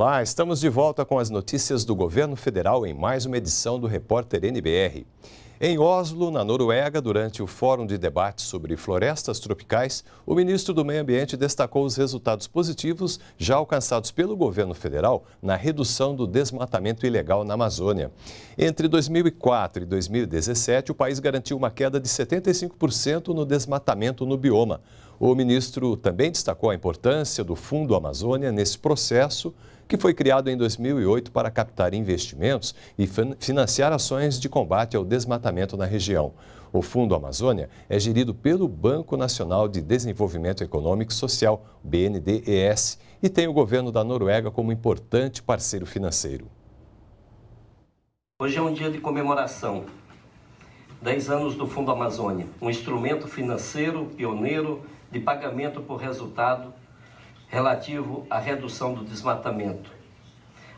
Olá, estamos de volta com as notícias do governo federal em mais uma edição do Repórter NBR. Em Oslo, na Noruega, durante o Fórum de Debate sobre Florestas Tropicais, o ministro do Meio Ambiente destacou os resultados positivos já alcançados pelo governo federal na redução do desmatamento ilegal na Amazônia. Entre 2004 e 2017, o país garantiu uma queda de 75% no desmatamento no bioma. O ministro também destacou a importância do Fundo Amazônia nesse processo, que foi criado em 2008 para captar investimentos e financiar ações de combate ao desmatamento na região. O Fundo Amazônia é gerido pelo Banco Nacional de Desenvolvimento Econômico e Social, BNDES, e tem o governo da Noruega como importante parceiro financeiro. Hoje é um dia de comemoração 10 anos do Fundo Amazônia, um instrumento financeiro pioneiro de pagamento por resultado relativo à redução do desmatamento.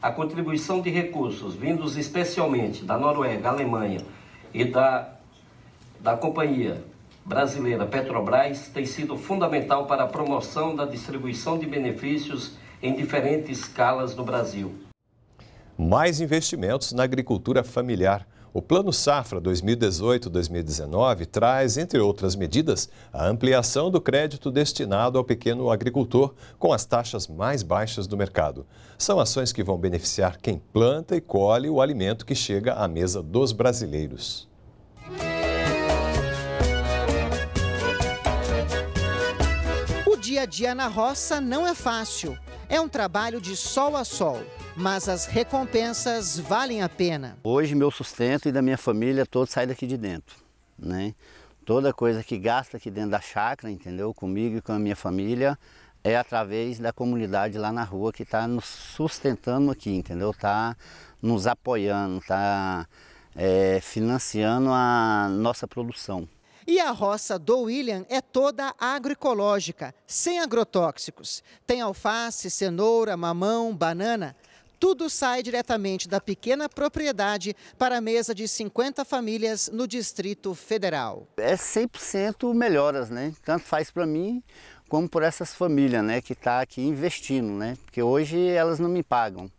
A contribuição de recursos vindos especialmente da Noruega, Alemanha e da, da Companhia Brasileira Petrobras tem sido fundamental para a promoção da distribuição de benefícios em diferentes escalas no Brasil. Mais investimentos na agricultura familiar. O Plano Safra 2018-2019 traz, entre outras medidas, a ampliação do crédito destinado ao pequeno agricultor com as taxas mais baixas do mercado. São ações que vão beneficiar quem planta e colhe o alimento que chega à mesa dos brasileiros. O dia a dia na roça não é fácil. É um trabalho de sol a sol mas as recompensas valem a pena. Hoje, meu sustento e da minha família todo sai daqui de dentro, né? Toda coisa que gasta aqui dentro da chácara, entendeu? Comigo e com a minha família, é através da comunidade lá na rua que está nos sustentando aqui, entendeu? Está nos apoiando, está é, financiando a nossa produção. E a roça do William é toda agroecológica, sem agrotóxicos. Tem alface, cenoura, mamão, banana tudo sai diretamente da pequena propriedade para a mesa de 50 famílias no Distrito Federal. É 100% melhoras, né? Tanto faz para mim como por essas famílias, né, que tá aqui investindo, né? Porque hoje elas não me pagam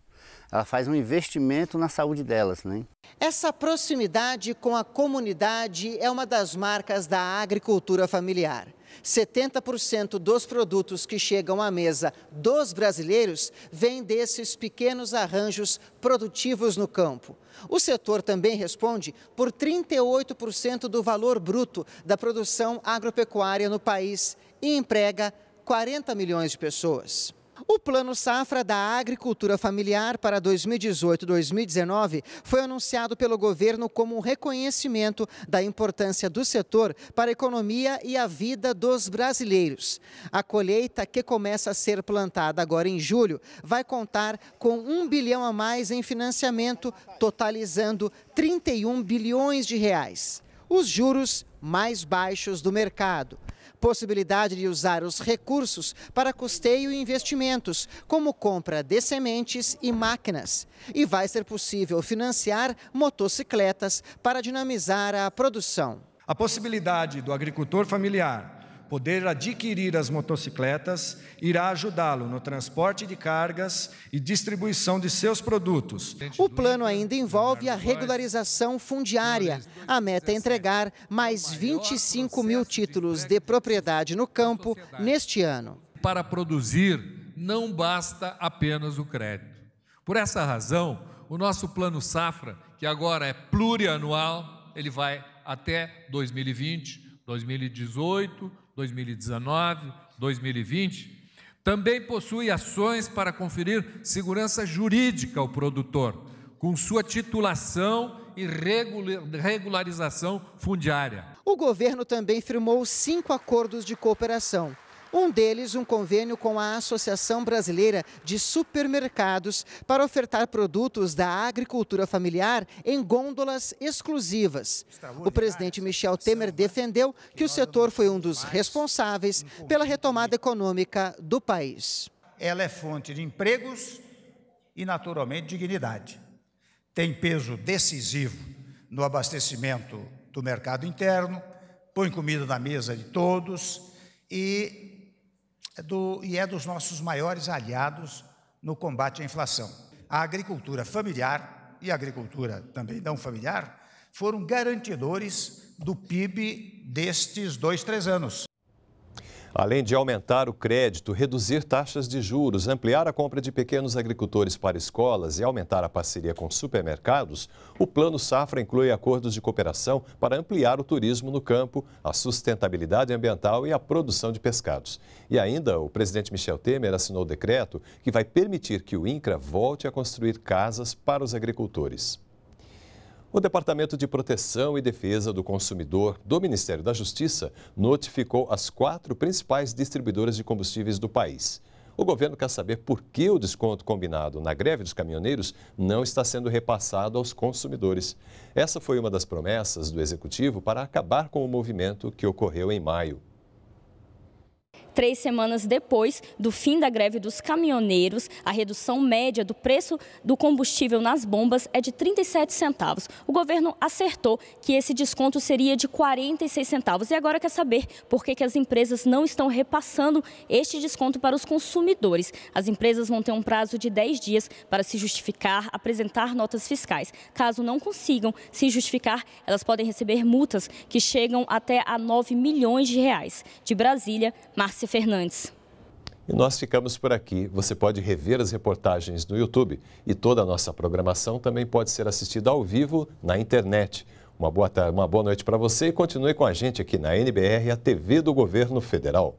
ela faz um investimento na saúde delas. Né? Essa proximidade com a comunidade é uma das marcas da agricultura familiar. 70% dos produtos que chegam à mesa dos brasileiros vêm desses pequenos arranjos produtivos no campo. O setor também responde por 38% do valor bruto da produção agropecuária no país e emprega 40 milhões de pessoas. O Plano Safra da Agricultura Familiar para 2018-2019 foi anunciado pelo governo como um reconhecimento da importância do setor para a economia e a vida dos brasileiros. A colheita, que começa a ser plantada agora em julho, vai contar com um bilhão a mais em financiamento, totalizando 31 bilhões de reais. Os juros mais baixos do mercado possibilidade de usar os recursos para custeio e investimentos, como compra de sementes e máquinas. E vai ser possível financiar motocicletas para dinamizar a produção. A possibilidade do agricultor familiar poder adquirir as motocicletas irá ajudá-lo no transporte de cargas e distribuição de seus produtos. O plano ainda envolve a regularização fundiária. A meta é entregar mais 25 mil títulos de propriedade no campo neste ano. Para produzir, não basta apenas o crédito. Por essa razão, o nosso plano Safra, que agora é plurianual, ele vai até 2020, 2018, 2019, 2020. Também possui ações para conferir segurança jurídica ao produtor, com sua titulação e regularização fundiária. O governo também firmou cinco acordos de cooperação um deles, um convênio com a Associação Brasileira de Supermercados para ofertar produtos da agricultura familiar em gôndolas exclusivas. O presidente Michel Temer né? defendeu que o setor foi um dos responsáveis pela retomada econômica do país. Ela é fonte de empregos e, naturalmente, dignidade. Tem peso decisivo no abastecimento do mercado interno, põe comida na mesa de todos e é do, e é dos nossos maiores aliados no combate à inflação. A agricultura familiar e a agricultura também não familiar foram garantidores do PIB destes dois, três anos. Além de aumentar o crédito, reduzir taxas de juros, ampliar a compra de pequenos agricultores para escolas e aumentar a parceria com supermercados, o Plano Safra inclui acordos de cooperação para ampliar o turismo no campo, a sustentabilidade ambiental e a produção de pescados. E ainda, o presidente Michel Temer assinou o decreto que vai permitir que o INCRA volte a construir casas para os agricultores. O Departamento de Proteção e Defesa do Consumidor do Ministério da Justiça notificou as quatro principais distribuidoras de combustíveis do país. O governo quer saber por que o desconto combinado na greve dos caminhoneiros não está sendo repassado aos consumidores. Essa foi uma das promessas do executivo para acabar com o movimento que ocorreu em maio. Três semanas depois do fim da greve dos caminhoneiros, a redução média do preço do combustível nas bombas é de 37 centavos. O governo acertou que esse desconto seria de 46 centavos e agora quer saber por que, que as empresas não estão repassando este desconto para os consumidores. As empresas vão ter um prazo de 10 dias para se justificar, apresentar notas fiscais. Caso não consigam se justificar, elas podem receber multas que chegam até a 9 milhões de reais. De Brasília, Marcelo. Márcia Fernandes. E nós ficamos por aqui. Você pode rever as reportagens no YouTube e toda a nossa programação também pode ser assistida ao vivo na internet. Uma boa tarde, uma boa noite para você e continue com a gente aqui na NBR, a TV do Governo Federal.